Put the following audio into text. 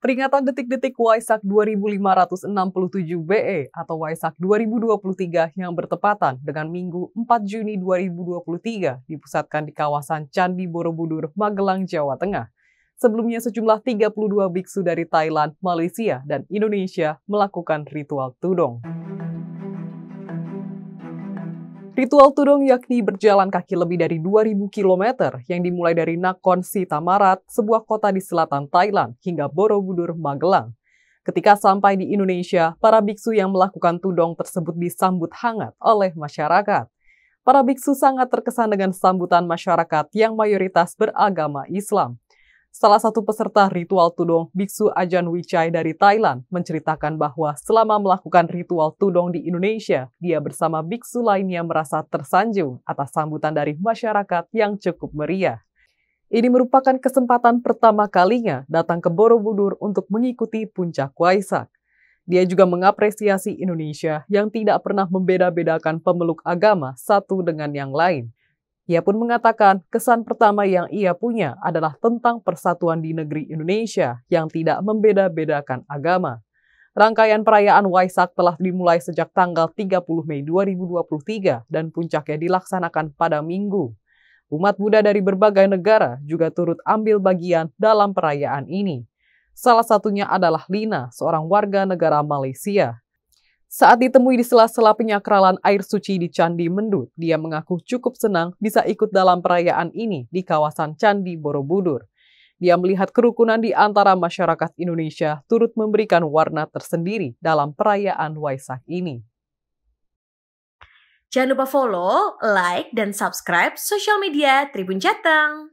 Peringatan detik-detik Waisak 2567 BE atau Waisak 2023 yang bertepatan dengan Minggu 4 Juni 2023 dipusatkan di kawasan Candi Borobudur, Magelang, Jawa Tengah. Sebelumnya sejumlah 32 biksu dari Thailand, Malaysia, dan Indonesia melakukan ritual tudong. Ritual tudong yakni berjalan kaki lebih dari 2.000 km yang dimulai dari Nakhon Sitamarat, sebuah kota di selatan Thailand, hingga Borobudur, Magelang. Ketika sampai di Indonesia, para biksu yang melakukan tudong tersebut disambut hangat oleh masyarakat. Para biksu sangat terkesan dengan sambutan masyarakat yang mayoritas beragama Islam. Salah satu peserta ritual tudong, Biksu Ajan Wichai dari Thailand, menceritakan bahwa selama melakukan ritual tudong di Indonesia, dia bersama biksu lainnya merasa tersanjung atas sambutan dari masyarakat yang cukup meriah. Ini merupakan kesempatan pertama kalinya datang ke Borobudur untuk mengikuti puncak Waisak. Dia juga mengapresiasi Indonesia yang tidak pernah membeda-bedakan pemeluk agama satu dengan yang lain, ia pun mengatakan kesan pertama yang ia punya adalah tentang persatuan di negeri Indonesia yang tidak membeda-bedakan agama. Rangkaian perayaan Waisak telah dimulai sejak tanggal 30 Mei 2023 dan puncaknya dilaksanakan pada Minggu. Umat Buddha dari berbagai negara juga turut ambil bagian dalam perayaan ini. Salah satunya adalah Lina, seorang warga negara Malaysia saat ditemui di sela-sela penyakralan air suci di Candi Mendut, dia mengaku cukup senang bisa ikut dalam perayaan ini di kawasan Candi Borobudur. Dia melihat kerukunan di antara masyarakat Indonesia turut memberikan warna tersendiri dalam perayaan Waisak ini. Jangan lupa follow, like, dan subscribe sosial media Tribun Jateng.